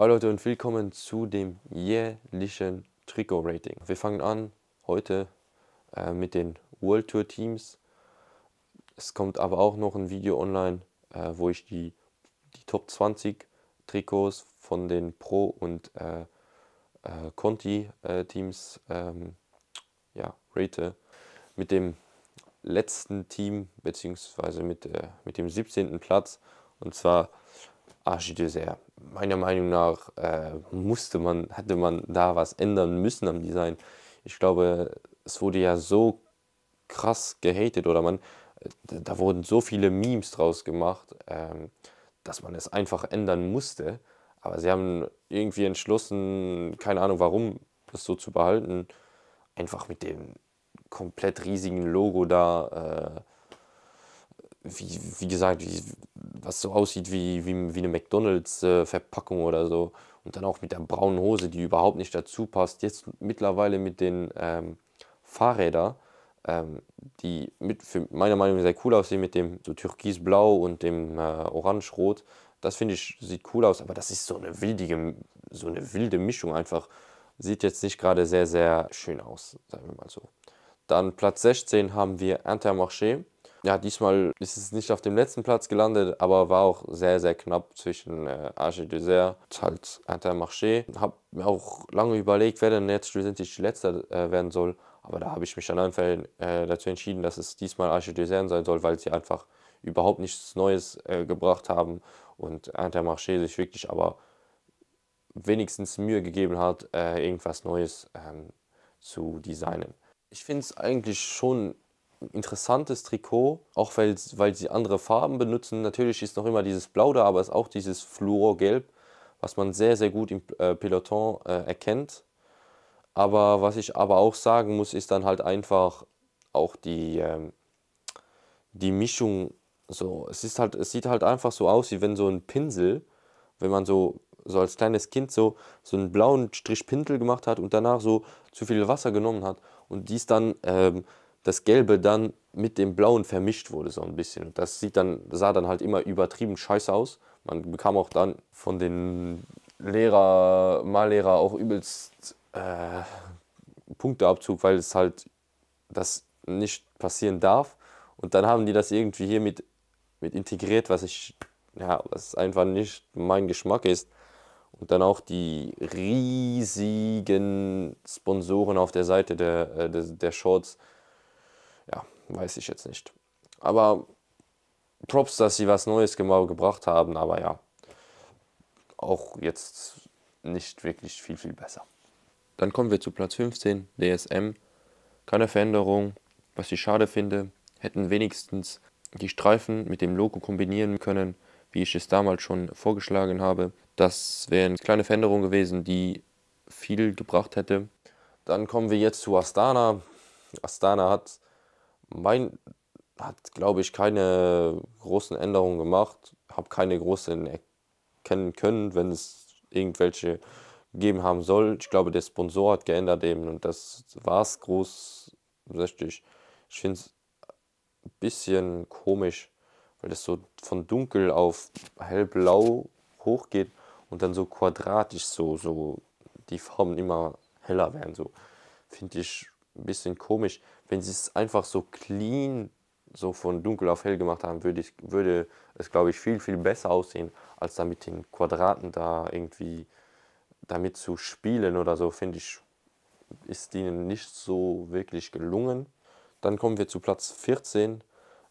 Hallo Leute und willkommen zu dem jährlichen Trikot-Rating. Wir fangen an heute äh, mit den World Tour Teams. Es kommt aber auch noch ein Video online, äh, wo ich die, die Top 20 Trikots von den Pro- und äh, äh Conti-Teams äh, ähm, ja, rate. Mit dem letzten Team, beziehungsweise mit, äh, mit dem 17. Platz, und zwar Archie Archidesert meiner Meinung nach äh, musste man, hätte man da was ändern müssen am Design. Ich glaube, es wurde ja so krass gehatet oder man, äh, da wurden so viele Memes draus gemacht, ähm, dass man es einfach ändern musste. Aber sie haben irgendwie entschlossen, keine Ahnung warum, das so zu behalten, einfach mit dem komplett riesigen Logo da. Äh, wie, wie gesagt, wie, was so aussieht wie, wie, wie eine McDonalds-Verpackung äh, oder so. Und dann auch mit der braunen Hose, die überhaupt nicht dazu passt. Jetzt mittlerweile mit den ähm, Fahrrädern, ähm, die mit, für meiner Meinung nach sehr cool aussehen, mit dem so türkisblau und dem äh, orange-rot. Das finde ich, sieht cool aus, aber das ist so eine, wildige, so eine wilde Mischung einfach. Sieht jetzt nicht gerade sehr, sehr schön aus, sagen wir mal so. Dann Platz 16 haben wir Intermarché ja, diesmal ist es nicht auf dem letzten Platz gelandet, aber war auch sehr, sehr knapp zwischen äh, Arche Dessert und halt Intermarché. Habe mir auch lange überlegt, wer denn jetzt schlussendlich letzter äh, werden soll. Aber da habe ich mich dann einfach äh, dazu entschieden, dass es diesmal Arche Dessert sein soll, weil sie einfach überhaupt nichts Neues äh, gebracht haben und Intermarché sich wirklich aber wenigstens Mühe gegeben hat, äh, irgendwas Neues ähm, zu designen. Ich finde es eigentlich schon interessantes Trikot, auch weil, weil sie andere Farben benutzen. Natürlich ist noch immer dieses Blau da, aber es ist auch dieses Fluorgelb, was man sehr, sehr gut im äh, Peloton äh, erkennt. Aber was ich aber auch sagen muss, ist dann halt einfach auch die, ähm, die Mischung. So, es, ist halt, es sieht halt einfach so aus, wie wenn so ein Pinsel, wenn man so, so als kleines Kind so, so einen blauen Strich Pinsel gemacht hat und danach so zu viel Wasser genommen hat und dies dann ähm, das Gelbe dann mit dem Blauen vermischt wurde, so ein bisschen. Und das sieht dann, sah dann halt immer übertrieben scheiße aus. Man bekam auch dann von den Lehrer, Mallehrer auch übelst äh, Punkteabzug, weil es halt das nicht passieren darf. Und dann haben die das irgendwie hier mit, mit integriert, was ich, ja, was einfach nicht mein Geschmack ist. Und dann auch die riesigen Sponsoren auf der Seite der, äh, der, der Shorts, weiß ich jetzt nicht. Aber Props, dass sie was Neues gebracht haben, aber ja, auch jetzt nicht wirklich viel, viel besser. Dann kommen wir zu Platz 15, DSM. Keine Veränderung, was ich schade finde, hätten wenigstens die Streifen mit dem Logo kombinieren können, wie ich es damals schon vorgeschlagen habe. Das wäre eine kleine Veränderung gewesen, die viel gebracht hätte. Dann kommen wir jetzt zu Astana. Astana hat mein hat, glaube ich, keine großen Änderungen gemacht. Habe keine großen erkennen können, wenn es irgendwelche gegeben haben soll. Ich glaube, der Sponsor hat geändert eben und das war es großsächtig. Ich finde es ein bisschen komisch, weil das so von dunkel auf hellblau hochgeht und dann so quadratisch so, so die Formen immer heller werden. So finde ich ein bisschen komisch wenn sie es einfach so clean, so von dunkel auf hell gemacht haben, würde, ich, würde es, glaube ich, viel, viel besser aussehen, als da mit den Quadraten da irgendwie damit zu spielen oder so, finde ich, ist ihnen nicht so wirklich gelungen. Dann kommen wir zu Platz 14.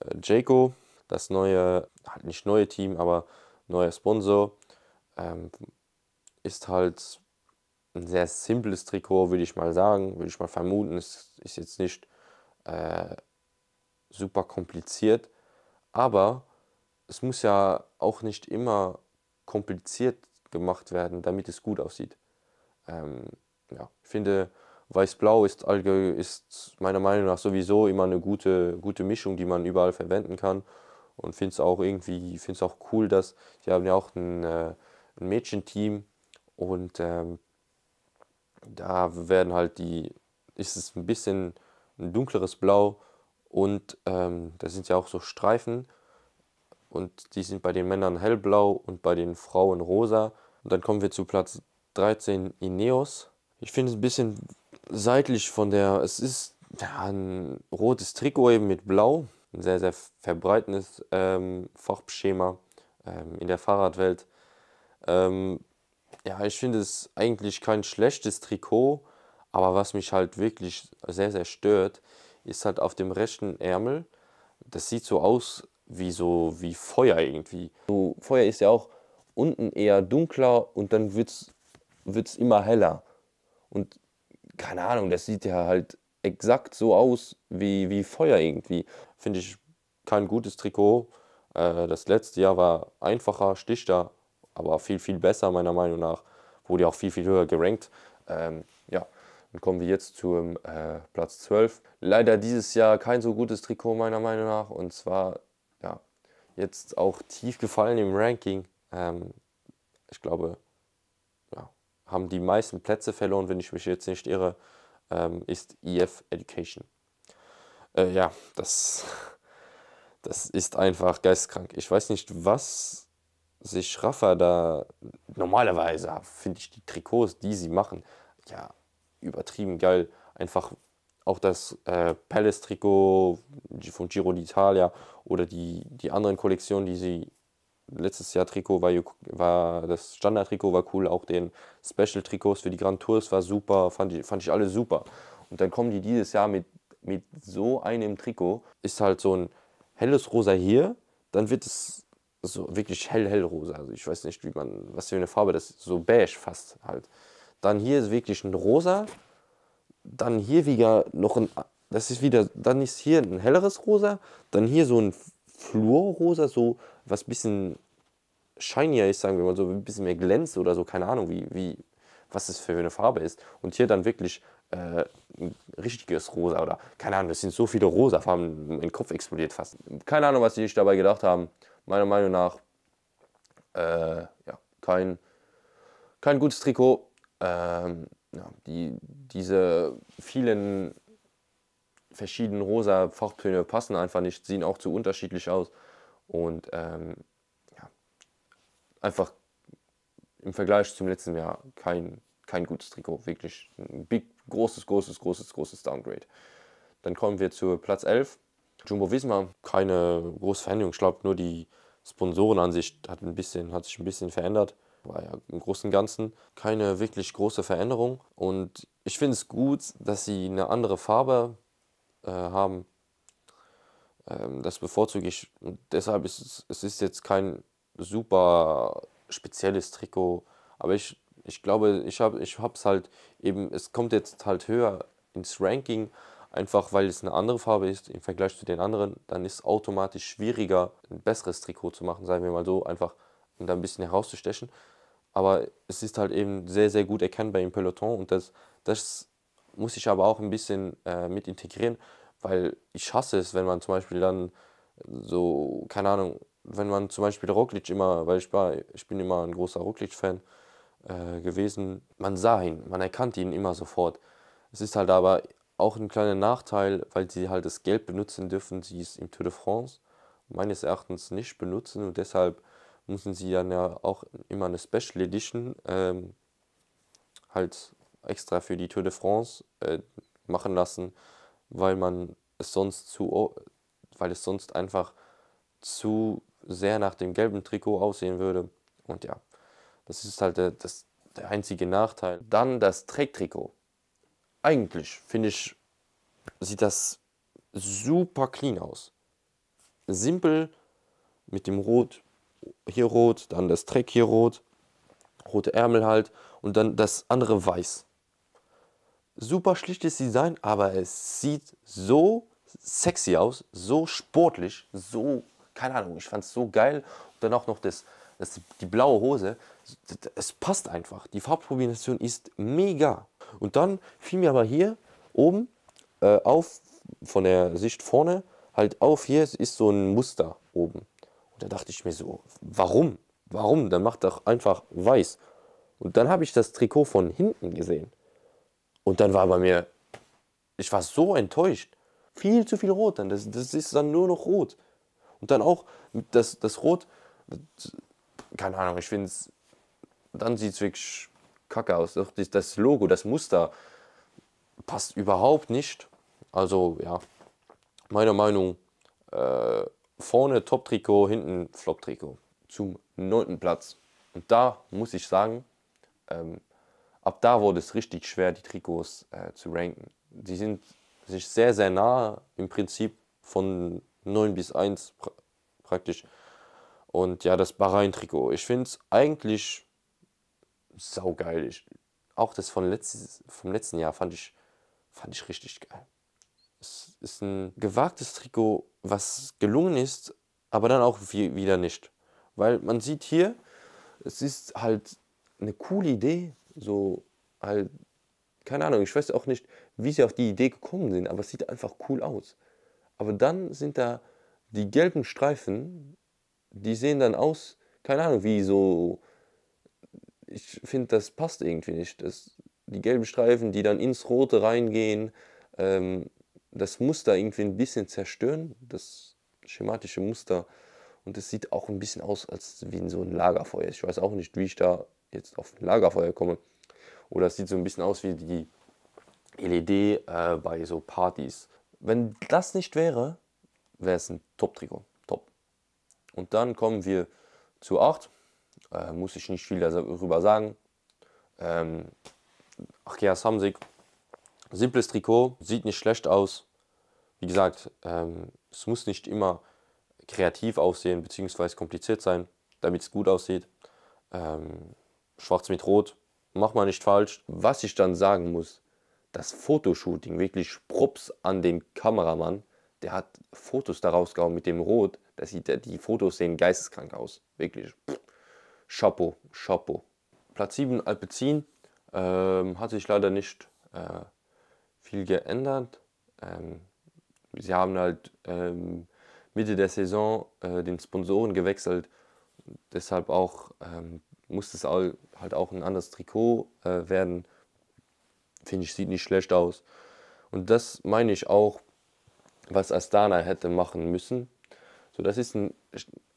Äh, Jaco, das neue, halt nicht neue Team, aber neuer Sponsor, ähm, ist halt ein sehr simples Trikot, würde ich mal sagen, würde ich mal vermuten. Es ist jetzt nicht äh, super kompliziert. Aber es muss ja auch nicht immer kompliziert gemacht werden, damit es gut aussieht. Ähm, ja, ich finde, Weiß-Blau ist, ist meiner Meinung nach sowieso immer eine gute, gute Mischung, die man überall verwenden kann. Und finde es auch irgendwie, finde es auch cool, dass die haben ja auch ein, äh, ein Mädchenteam und ähm, da werden halt die, ist es ein bisschen ein dunkleres Blau und ähm, das sind ja auch so Streifen und die sind bei den Männern hellblau und bei den Frauen rosa. Und dann kommen wir zu Platz 13 Ineos. Ich finde es ein bisschen seitlich von der, es ist ja, ein rotes Trikot eben mit blau, ein sehr, sehr verbreitendes ähm, Farbschema ähm, in der Fahrradwelt. Ähm, ja, ich finde es eigentlich kein schlechtes Trikot, aber was mich halt wirklich sehr, sehr stört, ist halt auf dem rechten Ärmel, das sieht so aus wie so wie Feuer irgendwie. So, Feuer ist ja auch unten eher dunkler und dann wird es immer heller. Und keine Ahnung, das sieht ja halt exakt so aus wie, wie Feuer irgendwie. Finde ich kein gutes Trikot. Äh, das letzte Jahr war einfacher, stichter, aber viel, viel besser meiner Meinung nach. Wurde ja auch viel, viel höher gerankt. Ähm, ja. Dann kommen wir jetzt zum äh, Platz 12. Leider dieses Jahr kein so gutes Trikot meiner Meinung nach. Und zwar, ja, jetzt auch tief gefallen im Ranking. Ähm, ich glaube, ja, haben die meisten Plätze verloren, wenn ich mich jetzt nicht irre, ähm, ist EF Education. Äh, ja, das, das ist einfach geistkrank. Ich weiß nicht, was sich Rafa da normalerweise, finde ich, die Trikots, die sie machen, ja, übertrieben geil. Einfach auch das äh, Palace-Trikot von Giro d'Italia oder die, die anderen Kollektionen, die sie letztes Jahr Trikot war, war das Standard-Trikot war cool, auch den Special-Trikots für die Grand Tours war super, fand ich, fand ich alle super. Und dann kommen die dieses Jahr mit, mit so einem Trikot, ist halt so ein helles Rosa hier, dann wird es so wirklich hell, hell rosa. Also ich weiß nicht, wie man, was für eine Farbe das ist, so beige fast halt. Dann hier ist wirklich ein rosa. Dann hier wieder noch ein, das ist wieder, dann ist hier ein helleres rosa. Dann hier so ein Fluorrosa, so was ein bisschen shinier ist, sagen wir mal so, ein bisschen mehr glänzt oder so, keine Ahnung, wie, wie, was das für eine Farbe ist. Und hier dann wirklich äh, ein richtiges Rosa oder keine Ahnung, das sind so viele rosa Farben, mein Kopf explodiert fast. Keine Ahnung, was die sich dabei gedacht haben. Meiner Meinung nach, äh, ja, kein, kein gutes Trikot ähm, ja, die, diese vielen verschiedenen rosa Farbtöne passen einfach nicht, sehen auch zu unterschiedlich aus. Und ähm, ja, einfach im Vergleich zum letzten Jahr kein, kein gutes Trikot. Wirklich ein big, großes, großes, großes, großes Downgrade. Dann kommen wir zu Platz 11. Jumbo Visma, keine große Veränderung. Ich glaube, nur die Sponsorenansicht hat, ein bisschen, hat sich ein bisschen verändert. War ja im Großen und Ganzen keine wirklich große Veränderung. Und ich finde es gut, dass sie eine andere Farbe äh, haben. Ähm, das bevorzuge ich. Und deshalb ist es, es ist jetzt kein super spezielles Trikot. Aber ich, ich glaube, ich habe es ich halt eben, es kommt jetzt halt höher ins Ranking einfach weil es eine andere Farbe ist im Vergleich zu den anderen, dann ist es automatisch schwieriger, ein besseres Trikot zu machen, sagen wir mal so, einfach um da ein bisschen herauszustechen. Aber es ist halt eben sehr, sehr gut erkennbar im Peloton und das, das muss ich aber auch ein bisschen äh, mit integrieren, weil ich hasse es, wenn man zum Beispiel dann so, keine Ahnung, wenn man zum Beispiel Roglic immer, weil ich war, ich bin immer ein großer Roglic-Fan äh, gewesen, man sah ihn, man erkannte ihn immer sofort. Es ist halt aber auch ein kleiner Nachteil, weil sie halt das Geld benutzen dürfen, sie es im Tour de France meines Erachtens nicht benutzen und deshalb müssen sie dann ja auch immer eine Special Edition ähm, halt extra für die Tour de France äh, machen lassen, weil man es sonst zu, weil es sonst einfach zu sehr nach dem gelben Trikot aussehen würde. Und ja, das ist halt der, das, der einzige Nachteil. Dann das Trägtrikot. Eigentlich finde ich, sieht das super clean aus. Simpel mit dem Rot hier rot, dann das Dreck hier rot, rote Ärmel halt und dann das andere weiß. Super schlichtes Design, aber es sieht so sexy aus, so sportlich, so, keine Ahnung, ich fand es so geil. Und dann auch noch das, das, die blaue Hose, es passt einfach. Die Farbkombination ist mega. Und dann fiel mir aber hier oben äh, auf, von der Sicht vorne, halt auf, hier ist so ein Muster oben. Da dachte ich mir so, warum? Warum? Dann macht doch einfach weiß. Und dann habe ich das Trikot von hinten gesehen. Und dann war bei mir, ich war so enttäuscht. Viel zu viel Rot dann. Das, das ist dann nur noch Rot. Und dann auch das, das Rot, keine Ahnung, ich finde es, dann sieht es wirklich kacke aus. Das Logo, das Muster passt überhaupt nicht. Also ja, meiner Meinung, äh, Vorne Top-Trikot, hinten Flop-Trikot. Zum neunten Platz. Und da muss ich sagen, ähm, ab da wurde es richtig schwer, die Trikots äh, zu ranken. Die sind sich sehr, sehr nah im Prinzip von 9 bis 1 pra praktisch. Und ja, das Bahrain-Trikot. Ich finde es eigentlich saugeil. Ich, auch das von letztes, vom letzten Jahr fand ich, fand ich richtig geil ist ein gewagtes Trikot, was gelungen ist, aber dann auch wieder nicht. Weil man sieht hier, es ist halt eine coole Idee, so halt, keine Ahnung, ich weiß auch nicht, wie sie auf die Idee gekommen sind, aber es sieht einfach cool aus. Aber dann sind da die gelben Streifen, die sehen dann aus, keine Ahnung, wie so, ich finde, das passt irgendwie nicht. Das, die gelben Streifen, die dann ins Rote reingehen, ähm, das Muster irgendwie ein bisschen zerstören, das schematische Muster. Und es sieht auch ein bisschen aus, als wie in so ein Lagerfeuer. Ich weiß auch nicht, wie ich da jetzt auf ein Lagerfeuer komme. Oder es sieht so ein bisschen aus wie die LED äh, bei so Partys. Wenn das nicht wäre, wäre es ein Top-Trikot. Top. Und dann kommen wir zu 8. Äh, muss ich nicht viel darüber sagen. Ähm, Achia Samsik Simples Trikot, sieht nicht schlecht aus. Wie gesagt, ähm, es muss nicht immer kreativ aussehen bzw. kompliziert sein, damit es gut aussieht. Ähm, schwarz mit Rot, mach mal nicht falsch. Was ich dann sagen muss, das Fotoshooting, wirklich Props an den Kameramann, der hat Fotos daraus gehauen mit dem Rot. Das sieht, die Fotos sehen geisteskrank aus. Wirklich. Pff. Chapeau, Chapeau. Platz 7 Alpecin ähm, hat sich leider nicht äh, viel geändert. Ähm, sie haben halt ähm, Mitte der Saison äh, den Sponsoren gewechselt. Deshalb auch ähm, musste es halt auch ein anderes Trikot äh, werden. Finde ich, sieht nicht schlecht aus. Und das meine ich auch, was Astana hätte machen müssen. So, das ist ein,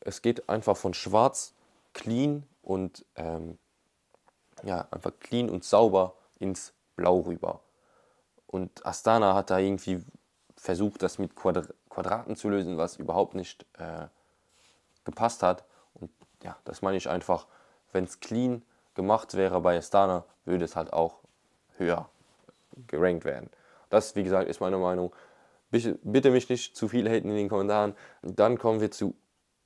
es geht einfach von schwarz, clean und ähm, ja, einfach clean und sauber ins Blau rüber. Und Astana hat da irgendwie versucht, das mit Quadra Quadraten zu lösen, was überhaupt nicht äh, gepasst hat. Und ja, das meine ich einfach, wenn es clean gemacht wäre bei Astana, würde es halt auch höher gerankt werden. Das, wie gesagt, ist meine Meinung. Bitte, bitte mich nicht zu viel haten in den Kommentaren. Dann kommen wir zu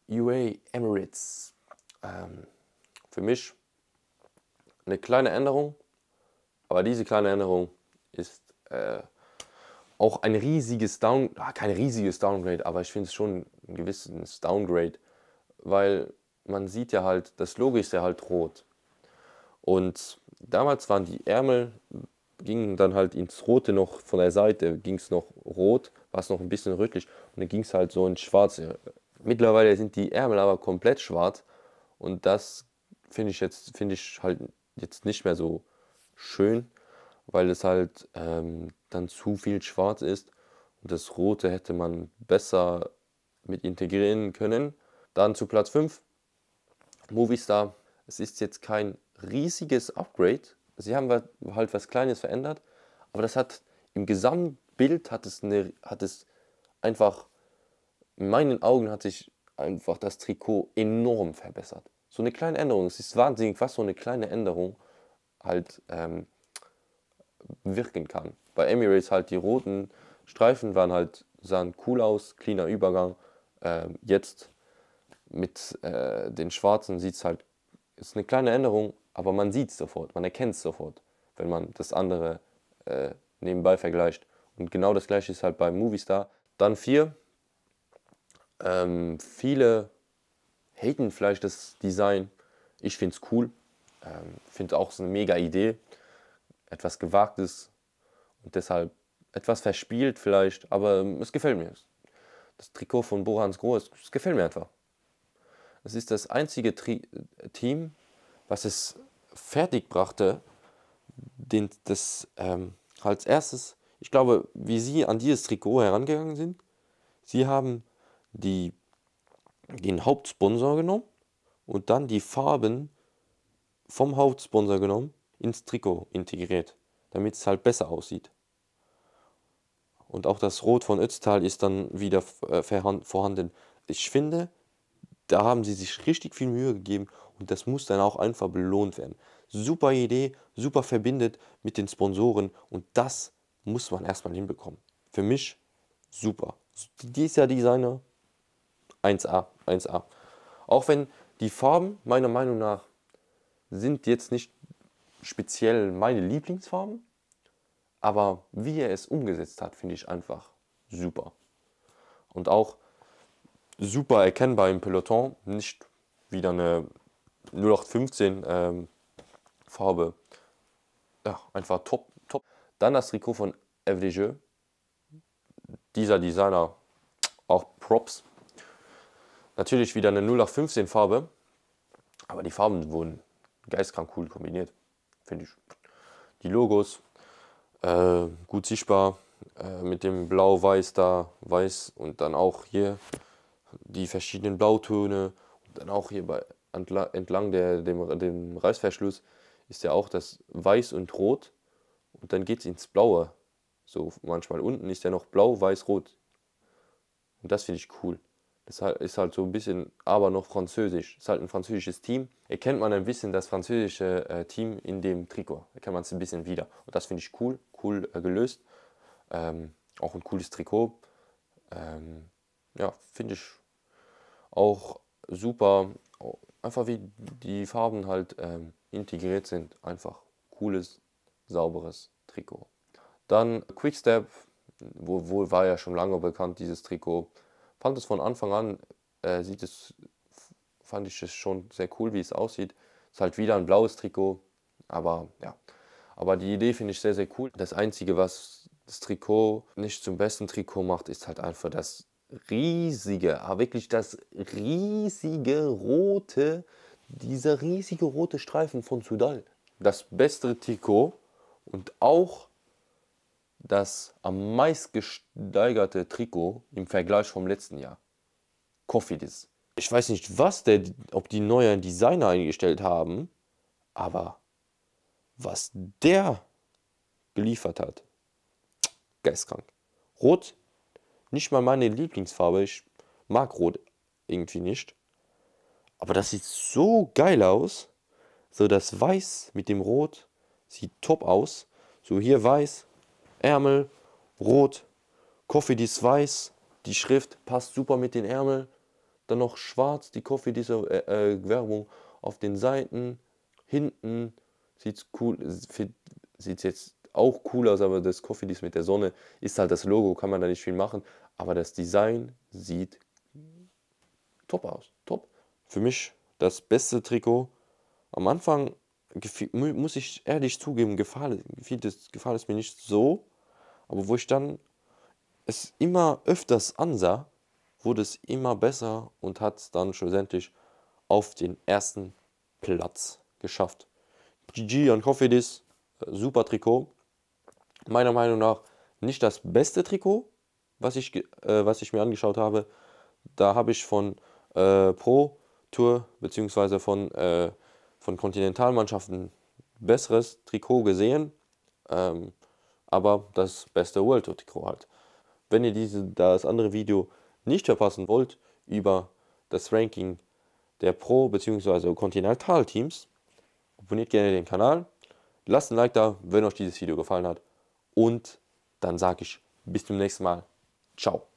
UA Emirates. Ähm, für mich eine kleine Änderung, aber diese kleine Änderung ist äh, auch ein riesiges Downgrade, ah, kein riesiges Downgrade, aber ich finde es schon ein gewisses Downgrade, weil man sieht ja halt, das Logo ist ja halt rot. Und damals waren die Ärmel, gingen dann halt ins Rote noch von der Seite, ging es noch rot, war es noch ein bisschen rötlich und dann ging es halt so ins Schwarze. Mittlerweile sind die Ärmel aber komplett schwarz und das finde ich jetzt, finde ich halt jetzt nicht mehr so schön weil es halt ähm, dann zu viel schwarz ist. Und das Rote hätte man besser mit integrieren können. Dann zu Platz 5, Movistar. Es ist jetzt kein riesiges Upgrade. Sie haben halt was Kleines verändert, aber das hat im Gesamtbild hat es, eine, hat es einfach, in meinen Augen hat sich einfach das Trikot enorm verbessert. So eine kleine Änderung. Es ist wahnsinnig, was so eine kleine Änderung halt ähm, wirken kann. Bei Emirates halt die roten Streifen waren halt, sahen cool aus, cleaner Übergang. Ähm, jetzt mit äh, den schwarzen sieht es halt, ist eine kleine Änderung, aber man sieht es sofort, man erkennt es sofort, wenn man das andere äh, nebenbei vergleicht. Und genau das gleiche ist halt bei Movistar. Dann vier. Ähm, viele haten vielleicht das Design. Ich finde es cool. Ähm, finde auch so eine mega Idee etwas Gewagtes und deshalb etwas verspielt vielleicht, aber es gefällt mir. Das Trikot von Borans Groß, es gefällt mir einfach. Es ist das einzige Tri Team, was es fertig brachte, den, das ähm, als erstes, ich glaube, wie sie an dieses Trikot herangegangen sind, sie haben die, den Hauptsponsor genommen und dann die Farben vom Hauptsponsor genommen ins Trikot integriert, damit es halt besser aussieht. Und auch das Rot von Ötztal ist dann wieder äh, vorhanden. Ich finde, da haben sie sich richtig viel Mühe gegeben und das muss dann auch einfach belohnt werden. Super Idee, super verbindet mit den Sponsoren und das muss man erstmal hinbekommen. Für mich super. Dieser Designer 1A, 1A. Auch wenn die Farben meiner Meinung nach sind jetzt nicht speziell meine Lieblingsfarben, Aber wie er es umgesetzt hat, finde ich einfach super. Und auch super erkennbar im Peloton, nicht wieder eine 0815 ähm, Farbe. Ja, einfach top, top. Dann das Trikot von FDJ. Dieser Designer, auch Props. Natürlich wieder eine 0815 Farbe, aber die Farben wurden geistkrank cool kombiniert finde ich. Die Logos, äh, gut sichtbar, äh, mit dem Blau-Weiß da, Weiß und dann auch hier die verschiedenen Blautöne. Und dann auch hier bei, entlang der, dem, dem Reißverschluss ist ja auch das Weiß und Rot und dann geht es ins Blaue. So manchmal unten ist ja noch Blau, Weiß, Rot. Und das finde ich cool. Das ist halt so ein bisschen, aber noch französisch. Ist halt ein französisches Team. Erkennt man ein bisschen das französische äh, Team in dem Trikot. Erkennt man es ein bisschen wieder. Und das finde ich cool, cool äh, gelöst. Ähm, auch ein cooles Trikot. Ähm, ja, finde ich auch super. Einfach wie die Farben halt ähm, integriert sind. Einfach cooles, sauberes Trikot. Dann Quickstep, wohl wo war ja schon lange bekannt, dieses Trikot fand es von Anfang an, äh, sieht es, fand ich es schon sehr cool, wie es aussieht. Es Ist halt wieder ein blaues Trikot, aber ja. Aber die Idee finde ich sehr, sehr cool. Das Einzige, was das Trikot nicht zum besten Trikot macht, ist halt einfach das riesige, aber ah, wirklich das riesige rote, dieser riesige rote Streifen von Sudal. Das beste Trikot und auch das am meisten gesteigerte Trikot im Vergleich vom letzten Jahr. Kofidis. Ich weiß nicht, was der, ob die neuen Designer eingestellt haben, aber was der geliefert hat, geistkrank. Rot, nicht mal meine Lieblingsfarbe. Ich mag Rot irgendwie nicht. Aber das sieht so geil aus. So das Weiß mit dem Rot sieht top aus. So hier Weiß, Ärmel, rot, Coffee dies weiß, die Schrift passt super mit den Ärmeln, dann noch schwarz, die Coffee diese äh, äh, Werbung auf den Seiten, hinten sieht's cool, sieht jetzt auch cool aus, aber das Coffee dies mit der Sonne ist halt das Logo, kann man da nicht viel machen, aber das Design sieht top aus, top. Für mich das beste Trikot. Am Anfang muss ich ehrlich zugeben, gefällt es mir nicht so, aber wo ich dann es immer öfters ansah, wurde es immer besser und hat es dann schlussendlich auf den ersten Platz geschafft. GG an Kofidis, äh, super Trikot. Meiner Meinung nach nicht das beste Trikot, was ich, äh, was ich mir angeschaut habe. Da habe ich von äh, Pro Tour bzw. von, äh, von Kontinentalmannschaften besseres Trikot gesehen. Ähm, aber das beste World Tour Trikot halt. Wenn ihr diese, das andere Video nicht verpassen wollt über das Ranking der Pro- bzw. Kontinental-Teams, abonniert gerne den Kanal, lasst ein Like da, wenn euch dieses Video gefallen hat und dann sage ich bis zum nächsten Mal. Ciao.